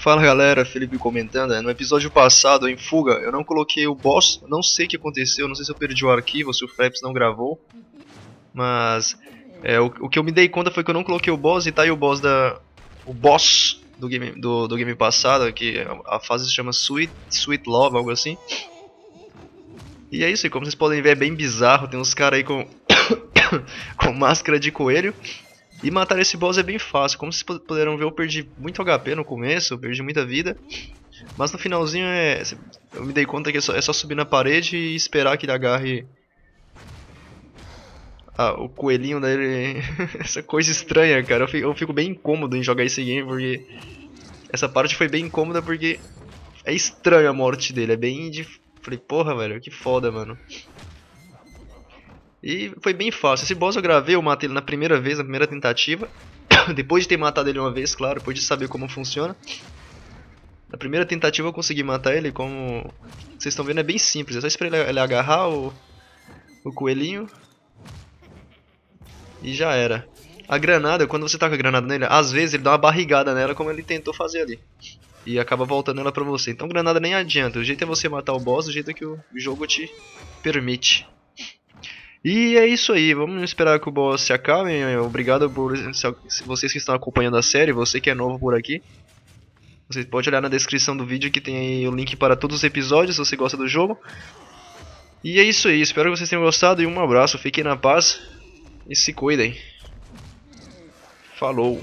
Fala galera, Felipe comentando. Né? No episódio passado, em fuga, eu não coloquei o boss, não sei o que aconteceu, não sei se eu perdi o arquivo, se o Fraps não gravou. Mas é, o, o, que eu me dei conta foi que eu não coloquei o boss e tá aí o boss da. O boss do game, do, do game passado, que a, fase se chama Sweet, Sweet Love, algo assim. E é isso, e como vocês podem ver, é bem bizarro. Tem uns caras aí com. com máscara de coelho. E matar esse boss é bem fácil. Como vocês puderam ver, eu perdi muito HP no começo, eu perdi muita vida. Mas no finalzinho é. Eu me dei conta que é só, é só subir na parede e esperar que ele agarre. Ah, o coelhinho dele. essa coisa estranha, cara. Eu fico, eu fico, bem incômodo em jogar esse game porque. Essa parte foi bem incômoda porque. É estranha a morte dele, é bem. De... Falei, porra, velho, que foda, mano. E foi bem fácil. Esse boss eu gravei, eu matei ele na primeira vez, na primeira tentativa. depois de ter matado ele uma vez, claro, depois de saber como funciona. Na primeira tentativa eu consegui matar ele, como vocês estão vendo é bem simples. É só esperar ele, agarrar o, o coelhinho. E já era. A granada, quando você tá com a granada nele, às vezes ele dá uma barrigada nela como ele tentou fazer ali. E acaba voltando ela pra você. Então granada nem adianta. O jeito é você matar o boss do jeito que o jogo te permite. E é isso aí, vamos esperar que o boss se acabe. Né? Obrigado por vocês que estão acompanhando a série, você que é novo por aqui. Você pode olhar na descrição do vídeo que tem o link para todos os episódios, se você gosta do jogo. E é isso aí, espero que vocês tenham gostado e um abraço, fiquem na paz e se cuidem. Falou!